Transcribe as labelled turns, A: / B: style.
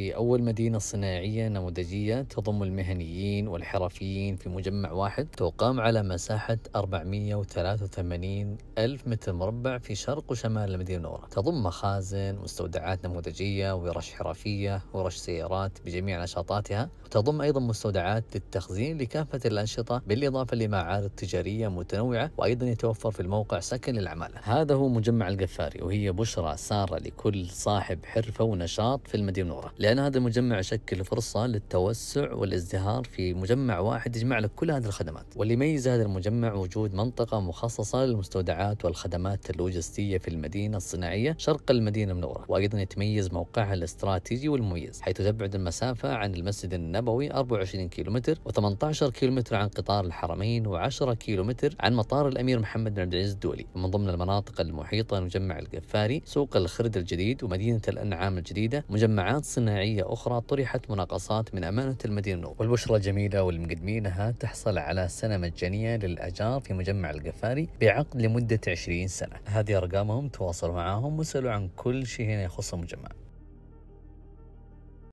A: في أول مدينة صناعية نموذجية تضم المهنيين والحرفيين في مجمع واحد تقام على مساحة 483 ألف متر مربع في شرق وشمال المدينة المنورة تضم مخازن مستودعات نموذجية ورش حرفية ورش سيارات بجميع نشاطاتها وتضم أيضا مستودعات للتخزين لكافة الأنشطة بالإضافة لمعارض تجارية متنوعة وأيضا يتوفر في الموقع سكن للعمالة هذا هو مجمع القفاري وهي بشرى سارة لكل صاحب حرفة ونشاط في المدينة المنورة لأن هذا المجمع يشكل فرصة للتوسع والازدهار في مجمع واحد يجمع لك كل هذه الخدمات واللي يميز هذا المجمع وجود منطقة مخصصة للمستودعات والخدمات اللوجستية في المدينة الصناعية شرق المدينة المنورة وأيضا يتميز موقعها الاستراتيجي والمميز حيث تبعد المسافة عن المسجد النبوي 24 كيلومتر و18 كيلومتر عن قطار الحرمين و10 كيلومتر عن مطار الأمير محمد بن عبد العزيز الدولي من ضمن المناطق المحيطة مجمع القفاري سوق الخرد الجديد ومدينة الأنعام الجديدة مجمعات صناعية صناعية أخرى طرحت مناقصات من أمانة المدينة والبشرة الجميلة والمقدمينها تحصل على سنة مجانية للأجار في مجمع القفاري بعقد لمدة 20 سنة هذه أرقامهم تواصلوا معهم وسألوا عن كل شيء يخص المجمع